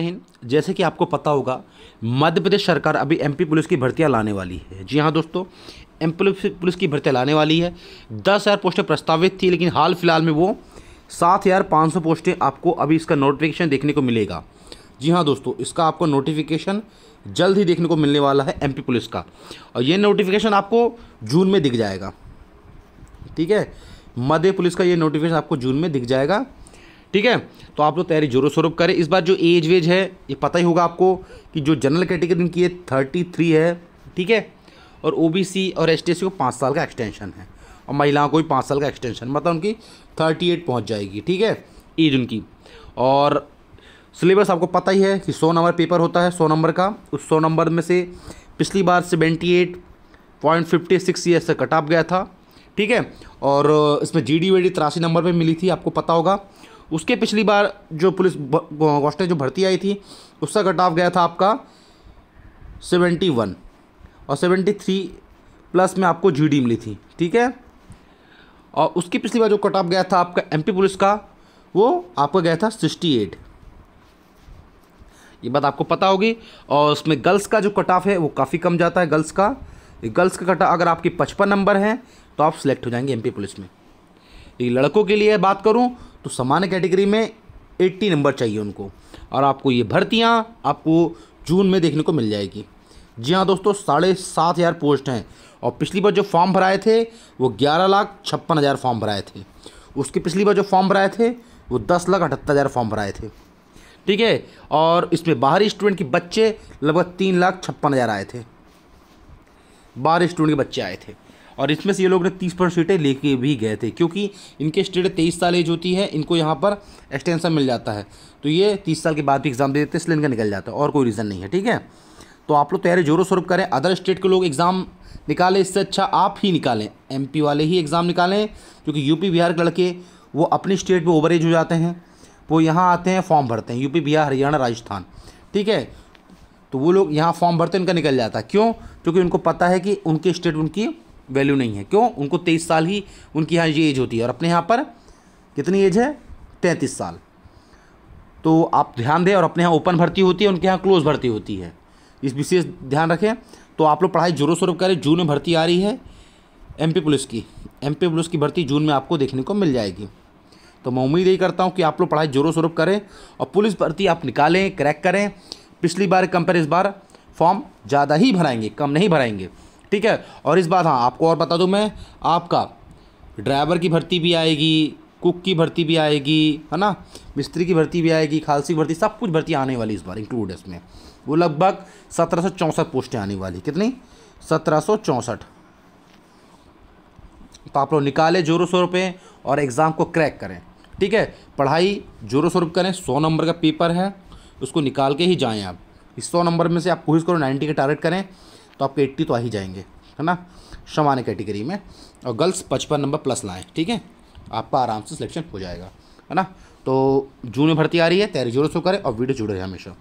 कहीं जैसे कि आपको पता होगा मध्य प्रदेश सरकार अभी एमपी पुलिस की भर्तियां लाने वाली है जी हाँ दोस्तों एम पुलिस की भर्तियाँ लाने वाली है दस हज़ार पोस्टें प्रस्तावित थी लेकिन हाल फिलहाल में वो सात हज़ार पाँच सौ पोस्टें आपको अभी इसका नोटिफिकेशन देखने को मिलेगा जी हाँ दोस्तों इसका आपको नोटिफिकेशन जल्द ही देखने को मिलने वाला है एमपी पुलिस का और ये नोटिफिकेशन आपको जून में दिख जाएगा ठीक है मध्य पुलिस का ये नोटिफिकेशन आपको जून में दिख जाएगा ठीक है तो आप लोग तैयारी जोरों शोरों करें इस बार जो एज वेज है ये पता ही होगा आपको कि जो जनरल कैटेगरी की है थर्टी थ्री है ठीक है और ओ और एस को पाँच साल का एक्सटेंशन है और महिलाओं को भी पाँच साल का एक्सटेंशन मतलब उनकी थर्टी एट पहुँच जाएगी ठीक है एज उनकी और सिलेबस आपको पता ही है कि सौ नंबर पेपर होता है सौ नंबर का उस सौ नंबर में से पिछली बार seventy eight point fifty six ईयर से कट आप गया था ठीक है और इसमें जी डी वी डी तिरासी नंबर पर मिली थी आपको पता होगा उसके पिछली बार जो पुलिस कांस्टेबल जो भर्ती आई थी उसका कट ऑफ गया था आपका सेवेंटी वन और सेवेंटी थ्री प्लस में आपको जीडी मिली थी ठीक है और उसकी पिछली बार जो कट ऑफ गया था आपका एमपी पुलिस का वो आपका गया था सिक्सटी एट ये बात आपको पता होगी और उसमें गर्ल्स का जो कट ऑफ है वो काफ़ी कम जाता है गर्ल्स का गर्ल्स का कट अगर आपकी पचपन नंबर है तो आप सिलेक्ट हो जाएंगे एम पुलिस में ये लड़कों के लिए बात करूँ तो सामान्य कैटेगरी में 80 नंबर चाहिए उनको और आपको ये भर्तियाँ आपको जून में देखने को मिल जाएगी जी हाँ दोस्तों साढ़े सात हज़ार पोस्ट हैं और पिछली बार जो फॉर्म भराए थे वो ग्यारह लाख छप्पन हज़ार फॉर्म भराए थे उसके पिछली बार जो फॉर्म भराए थे वो दस लाख अठहत्तर हज़ार फॉर्म भराए थे ठीक है और इसमें बाहरी स्टूडेंट के बच्चे लगभग तीन लाख छप्पन हज़ार आए थे बारह स्टूडेंट के बच्चे आए थे और इसमें से ये लोग ने तीस परसेंट सीटें लेके भी गए थे क्योंकि इनके स्टेट तेईस साल एज होती है इनको यहाँ पर एक्सटेंसन मिल जाता है तो ये तीस साल के बाद भी एग्ज़ाम दे देते हैं इसलिए इनका निकल जाता है और कोई रीज़न नहीं है ठीक है तो आप लोग तैयारी जोरों शोर करें अदर स्टेट के लोग एग्ज़ाम निकालें इससे अच्छा आप ही निकालें एम वाले ही एग्ज़ाम निकालें क्योंकि यूपी बिहार के लड़के वो अपनी स्टेट में एज हो जाते हैं वो यहाँ आते हैं फॉर्म भरते हैं यूपी बिहार हरियाणा राजस्थान ठीक है तो वो लोग यहाँ फॉर्म भरते हैं उनका निकल जाता है क्यों क्योंकि उनको पता है कि उनके स्टेट उनकी वैल्यू नहीं है क्यों उनको तेईस साल ही उनकी यहाँ ये एज होती है और अपने यहाँ पर कितनी एज है तैंतीस साल तो आप ध्यान दें और अपने यहाँ ओपन भर्ती होती है उनके यहाँ क्लोज भर्ती होती है इस विशेष ध्यान रखें तो आप लोग पढ़ाई जोरों स्वरूप करें जून में भर्ती आ रही है एमपी पुलिस की एमपी पुलिस की भर्ती जून में आपको देखने को मिल जाएगी तो मैं उम्मीद यही करता हूँ कि आप लोग पढ़ाई जोरों स्वरूप करें और पुलिस भर्ती आप निकालें क्रैक करें पिछली बार कंपेयर इस बार फॉर्म ज़्यादा ही भराएंगे कम नहीं भराएंगे ठीक है और इस बात हाँ आपको और बता दूँ मैं आपका ड्राइवर की भर्ती भी आएगी कुक की भर्ती भी आएगी है ना मिस्त्री की भर्ती भी आएगी खालसी भर्ती सब कुछ भर्ती आने वाली इस बार इंक्लूड है इसमें वो लगभग सत्रह सौ चौंसठ पोस्टें आने वाली कितनी सत्रह सौ चौंसठ तो आप लोग निकालें जोरों शोरों पे और एग्ज़ाम को क्रैक करें ठीक है पढ़ाई जोरों शोरों करें सौ नंबर का पेपर है उसको निकाल के ही जाएँ आप इस सौ नंबर में से आप कोशिश करो नाइन्टी का टारगेट करें तो आपके एट्टी तो आ ही जाएंगे है ना सामान्य कैटेगरी में और गर्ल्स पचपन नंबर प्लस लाएँ ठीक है आपका आराम से सिलेक्शन हो जाएगा है ना तो जून में भर्ती आ रही है तैयारी जोरों से करें और वीडियो जुड़े रहे हमेशा